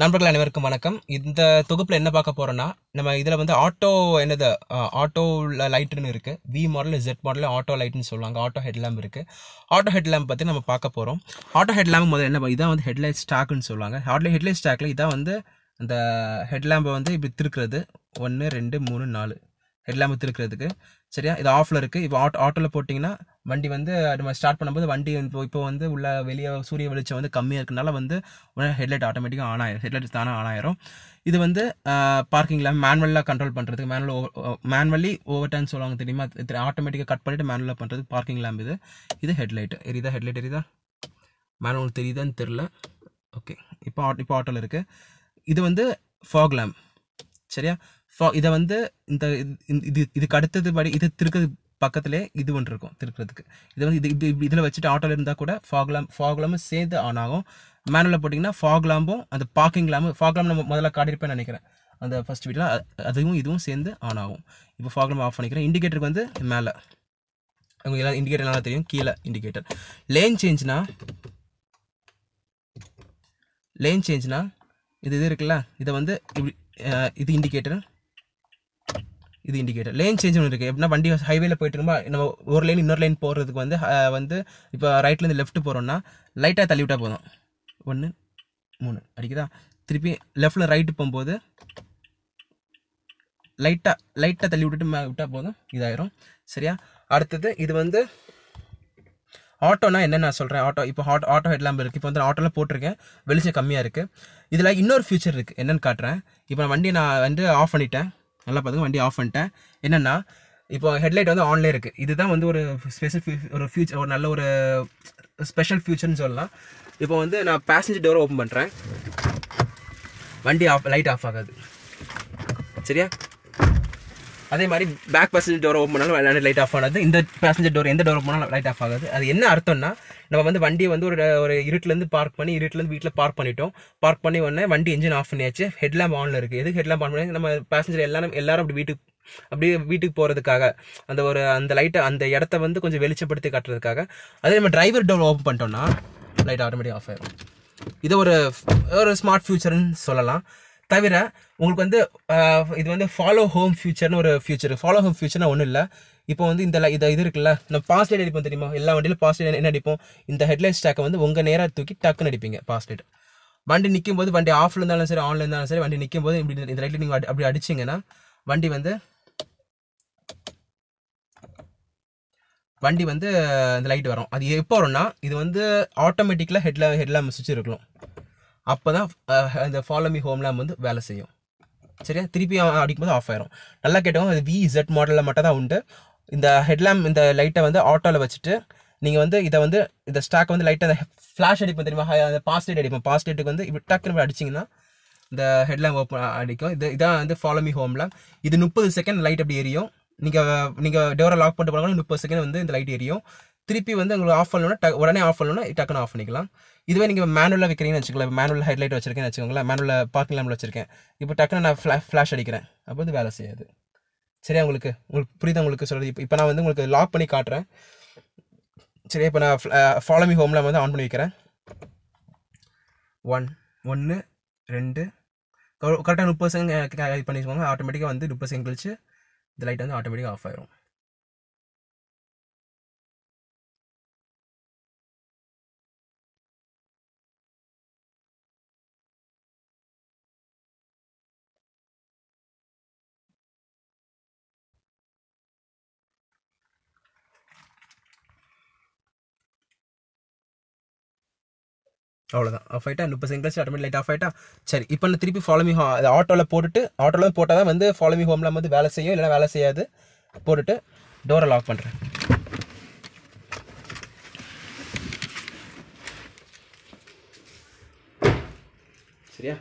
நண்பர்கள் அனைவருக்கும் வணக்கம் இந்த தொகுப்பில் என்ன பார்க்க போகிறோன்னா நம்ம இதில் வந்து ஆட்டோ என்னது ஆட்டோவில் லைட்டுன்னு இருக்குது V model jet model auto லைட்னு சொல்லுவாங்க ஆட்டோ ஹெட் லேம்ப் இருக்குது ஆட்டோ ஹெட் லேம்ப் பற்றி நம்ம பார்க்க போகிறோம் ஆட்டோ ஹெட் லேம்ப் முதல்ல என்ன இதான் வந்து ஹெட்லைட் ஸ்டாக்குன்னு சொல்லுவாங்க ஆட்டோ ஹெட்லைட் ஸ்டாக்கில் இதான் வந்து அந்த ஹெட் லேம்பை வந்து இப்படி திருக்கிறது ஒன்று ரெண்டு மூணு நாலு ஹெட் லேம்பை திருக்கிறதுக்கு சரியா இது ஆஃபில் இருக்குது இப்போ ஆட் ஆட்டோவில் போட்டிங்கன்னா வண்டி வந்து நம்ம ஸ்டார்ட் பண்ணும்போது வண்டி இப்போ இப்போ வந்து உள்ள வெளியே சூரிய வெளிச்சம் வந்து கம்மியாக இருக்கனால வந்து உடனே ஹெட்லைட் ஆட்டோமேட்டிக்காக ஆன் ஆயிரும் ஹெட்லைட் தானே ஆன் ஆயிரும் இது வந்து பார்க்கிங்கில் மேனுவலாக கண்ட்ரோல் பண்ணுறதுக்கு manual over manually over time சொல்லுவாங்க தெரியுமா ஆட்டோமேட்டிக்காக கட் பண்ணிவிட்டு மேனுவலாக பண்ணுறதுக்கு பார்க்கிங் லேம்ப் இது இது ஹெட்லைட் எரியுதா ஹெட்லைட் எரியுதா மேனுவல் தெரியுதான்னு தெரில ஓகே இப்போ இப்போ ஆட்டோவில் இருக்குது இது வந்து ஃபாக் லேம்ப் சரியா ஸோ இதை வந்து இந்த இது இதுக்கு அடுத்தது படி இது திருக்கிறது பக்கத்துலேயே இது ஒன்று இருக்கும் திருக்கிறதுக்கு இது வந்து இது இது இதில் வச்சுட்டு ஆட்டோவில் இருந்தால் கூட ஃபாக்லாம் ஃபாக்லாமும் சேர்ந்து ஆன் ஆகும் மேனுவில் போட்டிங்கன்னா ஃபாக்லாம்பும் அந்த பார்க்கிங் லாம்பும் ஃபாக்லாம் நம்ம முதல்ல காட்டியிருப்பேன் நினைக்கிறேன் அந்த ஃபஸ்ட் வீட்டில் அதுவும் இதுவும் சேர்ந்து ஆன் ஆகும் இப்போ ஃபாக்லாம் ஆஃப் பண்ணிக்கிறேன் இண்டிகேட்டருக்கு வந்து மேலே அவங்க எல்லாம் இண்டிகேட்டர் நல்லா தெரியும் கீழே இண்டிகேட்டர் லேன் சேஞ்ச்னா லேன் சேஞ்ச்னா இது இது இருக்குல்ல இதை வந்து இப்படி இது இண்டிகேட்டர் இது இண்டிகேட்டர் லேன் சேஞ்ச் ஒன்று இருக்குது எப்படின்னா வண்டி ஹைவேல போயிட்டு இருக்குமா நம்ம ஒரு லைன் இன்னொரு லைன் போகிறதுக்கு வந்து வந்து இப்போ ரைட்லேருந்து லெஃப்ட் போகிறோம்னா லைட்டாக தள்ளி விட்டால் போதும் ஒன்று மூணு அடிக்குதா திருப்பி லெஃப்டில் ரைட்டு போகும்போது லைட்டாக லைட்டாக தள்ளி விட்டுட்டு விட்டால் போதும் இதாயிரும் சரியா அடுத்தது இது வந்து ஆட்டோனா என்ன நான் சொல்கிறேன் ஆட்டோ இப்போ ஆட்டோ ஆட்டோ ஹெட்லாம் இருக்குது இப்போ வந்து ஆட்டோலாம் போட்டிருக்கேன் வெளிச்சம் கம்மியாக இருக்குது இதில் இன்னொரு ஃபியூச்சர் இருக்குது என்னென்னு காட்டுறேன் இப்போ நான் வண்டியை நான் வந்து ஆஃப் பண்ணிட்டேன் நல்லா பார்த்துங்க வண்டி ஆஃப் பண்ணிட்டேன் என்னென்னா இப்போ ஹெட்லைட் வந்து ஆன்லேயே இருக்குது இதுதான் வந்து ஒரு ஸ்பெஷல் ஒரு ஃபியூச்சர் ஒரு நல்ல ஒரு ஸ்பெஷல் ஃபியூச்சர்னு சொல்லலாம் இப்போ வந்து நான் பேசஞ்சர் டோரை ஓப்பன் பண்ணுறேன் வண்டி ஆஃப் லைட் ஆஃப் ஆகாது சரியா அதே மாதிரி பேக் பேசஞ்சர் டோர் ஓப்பன் பண்ணாலும் லைட் ஆஃப் ஆகாது இந்த பேசஞ்சர் டோர் எந்த டோர் ஓப்பன் பண்ணாலும் லைட் ஆஃப் ஆகாது அது என்ன அர்த்தம்னா நம்ம வந்து வண்டியை வந்து ஒரு ஒரு இருட்டிலேருந்து பார்க் பண்ணி இருட்டிலேருந்து வீட்டில் பார்க் பண்ணிட்டோம் பார்க் பண்ணி உடனே வண்டி இன்ஜின் ஆஃப் பண்ணியாச்சு ஹெட்லாம் ஆனில் இருக்குது எதுக்கு ஹெட்லாம் ஆன் பண்ணி நம்ம பேசஞ்சர் எல்லாரும் எல்லாரும் அப்படி வீட்டுக்கு அப்படியே வீட்டுக்கு போகிறதுக்காக அந்த ஒரு அந்த லைட்டை அந்த இடத்த வந்து கொஞ்சம் வெளிச்சப்படுத்தி காட்டுறதுக்காக அதே நம்ம டிரைவர் டோர் ஓப்பன் பண்ணிட்டோம்னா லைட் ஆட்டோமேட்டிக் ஆஃப் ஆகிடும் இது ஒரு ஒரு ஸ்மார்ட் ஃபியூச்சர்னு சொல்லலாம் தவிர உங்களுக்கு வந்து இது வந்து ஃபாலோ ஹோம் ஃபியூச்சர்னு ஒரு ஃபியூச்சர் ஃபாலோ ஹோம் ஃபியூச்சர்னா ஒன்றும் இல்லை இப்போ வந்து இந்த இதை இது இருக்குல்ல நம்ம பாஸ்ட் லைட் அடிப்போம் தெரியுமா எல்லா வண்டியிலும் பாஸ்ட் லைட் என்ன அடிப்போம் இந்த ஹெட்லைட் ஸ்டாக்கை வந்து உங்கள் நேராக தூக்கி டக்குன்னு அடிப்பீங்க பாஸ்ட் லைட் வண்டி நிற்கும் போது வண்டி ஆஃப்ல இருந்தாலும் சரி ஆன்லைன் இருந்தாலும் சரி வண்டி நிற்கும் போது இப்படி இந்த லைட்டில் நீங்கள் அப்படி அடிச்சிங்கன்னா வண்டி வந்து வண்டி வந்து இந்த லைட் வரும் அது எப்போ வரும்னா இது வந்து ஆட்டோமேட்டிக்கலாக ஹெட்ல ஹெட்லாம் சுவிட்ச் இருக்கணும் அப்போ தான் இந்த ஃபாலோமி ஹோம் லேம் வந்து வேலை செய்யும் சரியா திருப்பி அடிக்கும்போது ஆஃப் ஆயிரும் நல்லா கேட்டவங்க அது வி இசட் மாடலில் மட்டும் தான் உண்டு இந்த ஹெட்லேம்ப் இந்த லைட்டை வந்து ஆட்டோவில் வச்சுட்டு நீங்கள் வந்து இதை வந்து இந்த ஸ்டாக் வந்து லைட்டை அந்த ஃப்ளாஷ் அடிப்போம் தெரியுமா அந்த பாஸ் லைட் அடிப்போம் பாஸ் லைட்டுக்கு வந்து இப்படி டக்குன்னு அடிச்சிங்கன்னா இந்த ஹெட்லேம்ப் ஓப்பன் அடிக்கும் இது இதான் வந்து ஃபாலோமி மீ இது முப்பது செகண்ட் லைட் அப்படி எரியும் நீங்கள் நீங்கள் டோரை லாக் பண்ணிட்டு போனாலும் முப்பது செகண்ட் வந்து இந்த லைட் எரியும் திருப்பி வந்து உங்களுக்கு ஆஃப் பண்ணணும்னா உடனே ஆஃப் பண்ணணும்னா டக்குன்னு ஆஃப் பண்ணிக்கலாம் இதுவே நீங்கள் மேனுவலாக வைக்கிறீங்கன்னு வச்சுக்கலாம் மேனுவல் ஹெட்லைட் வச்சிருக்கேன் வச்சுக்கோங்களேன் மேனுவல் பார்க்கிங் லேம்பில் வச்சிருக்கேன் இப்போ டக்குன்னு நான் ஃப்ளா ஃப்ளாஷ் அடிக்கிறேன் அப்போ வந்து வேலை செய்யாது சரியா உங்களுக்கு உங்களுக்கு புரியுது உங்களுக்கு சொல்கிறது இப்போ இப்போ நான் வந்து உங்களுக்கு லாக் பண்ணி காட்டுறேன் சரி இப்போ நான் ஃபாலோ மீ ஹோமில் வந்து ஆன் பண்ணி வைக்கிறேன் ஒன் ஒன்று ரெண்டு கரெக்டாக முப்பது செகண்ட் இது பண்ணிக்கோங்க ஆட்டோமேட்டிக்காக வந்து முப்பது செகண்ட் கழிச்சு இந்த லைட் வந்து ஆட்டோமேட்டிக்காக ஆஃப் ஆயிரும் அவ்வளோதான் ஆஃப் ஆகிட்டா முப்பது செகண்ட்ஸ் ஆட்டோமேட் லைட் ஆஃப் ஆகிட்டா சரி இப்போ நான் திருப்பி ஃபாலோமி ஹோ அது ஆட்டோவில் போட்டுட்டு ஆட்டோவில் போட்டால் தான் வந்து ஃபாலோமி ஹோமில் வந்து வேலை செய்யும் இல்லைனா வேலை செய்யாது போட்டுட்டு டோரை லாக் பண்ணுறேன் சரியா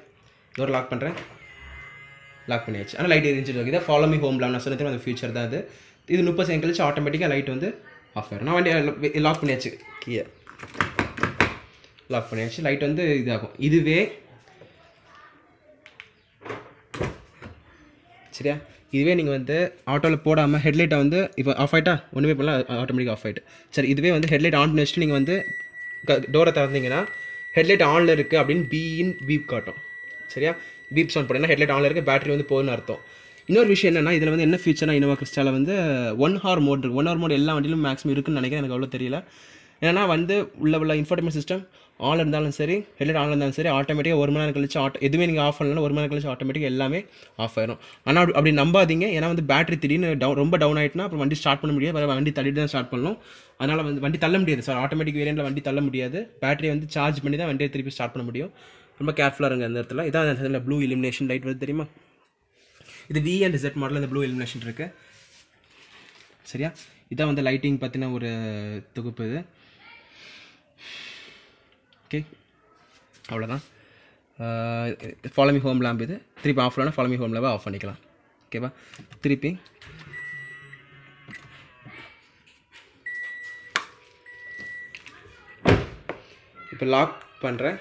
டோரை லாக் பண்ணுறேன் லாக் பண்ணியாச்சு ஆனால் லைட் எரிஞ்சிட்டு இருக்குது இதை ஃபாலோமி ஹோம்லாம் நான் சொன்னது அந்த ஃபியூச்சர் தான் அது இது முப்பது செகண்ட் ஆட்டோமேட்டிக்காக லைட் வந்து ஆஃப் ஆயிடும் நான் வண்டி லாக் பண்ணியாச்சு கீழே லாக் பண்ணியாச்சு லைட் வந்து இதாகும் இதுவே சரியா இதுவே நீங்கள் வந்து ஆட்டோவில் போடாமல் ஹெட்லைட்டை வந்து இப்போ ஆஃப் ஆகிட்டா ஒன்றுமே போடலாம் ஆட்டோமேட்டிக்காக ஆஃப் ஆகிட்டு சரி இதுவே வந்து ஹெட்லைட் ஆன் பண்ணி வச்சுட்டு நீங்கள் வந்து டோரை திறந்தீங்கன்னா ஹெட்லைட் ஆனில் இருக்குது அப்படின்னு பீன் பீப் காட்டும் சரியா பீப் சவுண்ட் போட்டிங்கன்னா ஹெட்லைட் ஆனில் இருக்குது பேட்டரி வந்து போகுதுன்னு அர்த்தம் இன்னொரு விஷயம் என்னென்னா இதில் வந்து என்ன ஃபியூச்சர்னா இனோவா கிறிஸ்டாவில் வந்து ஒன் ஹார் மோட் இருக்குது ஒன் ஹவர் மோட் எல்லா வண்டியிலும் மேக்ஸிமம் இருக்குன்னு நினைக்கிறேன் எனக்கு அவ்வளோ தெரியல ஏன்னா வந்து உள்ள உள்ள இன்ஃபர்மேஷன் சிஸ்டம் ஆல் இருந்தாலும் சரி ஹெட்லைட் ஆன் இருந்தாலும் சரி ஆட்டோமேட்டிக்காக ஒரு மணி நேரம் கழிச்சு ஆட்டோ எதுவுமே நீங்கள் ஆஃப் பண்ணலாம் ஒரு மணி நேரம் கழிச்சு ஆட்டோமேட்டிக்காக எல்லாமே ஆஃப் ஆயிரும் ஆனால் அப்படி நம்பாதீங்க ஏன்னா வந்து பேட்டரி திடீர்னு டவுன் ரொம்ப டவுன் ஆகிட்டுனா அப்புறம் வண்டி ஸ்டார்ட் பண்ண முடியாது வண்டி தள்ளிட்டு தான் ஸ்டார்ட் பண்ணணும் அதனால் வந்து வண்டி தள்ள முடியாது சார் ஆட்டோமேட்டிக் வேரியண்ட்டில் வண்டி தள்ள முடியாது பேட்டரி வந்து சார்ஜ் பண்ணி தான் வண்டியை திருப்பி ஸ்டார்ட் பண்ண முடியும் ரொம்ப கேர்ஃபுல்லாக இருங்க அந்த இடத்துல இதான் அந்த ப்ளூ இலிமினேஷன் லைட் வருது தெரியுமா இது வி அண்ட் ஜெட் மாடலில் இந்த ப்ளூ இலிமினேஷன் இருக்குது சரியா இதான் வந்து லைட்டிங் பார்த்தீங்கன்னா ஒரு தொகுப்பு இது ஓகே அவ்வளோதான் ஃபாலோமி ஹோம் லேம்ப் இது திருப்பி ஆஃப் ஆனால் ஃபாலோமி ஹோம் லேம்பை ஆஃப் பண்ணிக்கலாம் ஓகேவா திருப்பி இப்போ லாக் பண்ணுறேன்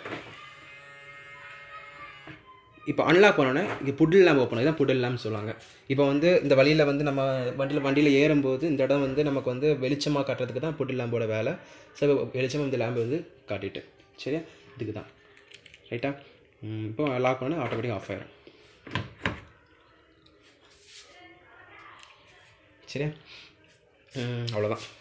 இப்போ அன்லாக் பண்ணோன்னே இங்கே புட்டில் லேம்ப் ஓப்பன் இதான் புட்டில் லேம்ப் சொல்லுவாங்க இப்போ வந்து இந்த வழியில் வந்து நம்ம வண்டியில் வண்டியில் ஏறும்போது இந்த இடம் வந்து நமக்கு வந்து வெளிச்சமாக காட்டுறதுக்கு தான் புட்டில் லேம்போட வேலை ஸோ வெளிச்சமாக இந்த லேம்பை வந்து காட்டிட்டு சரியா இதுக்கு தான் ரைட்டா இப்போ லாக் பண்ணால் ஆட்டோமேட்டிக் ஆஃப் ஆயிடும் சரியா அவ்வளோதான்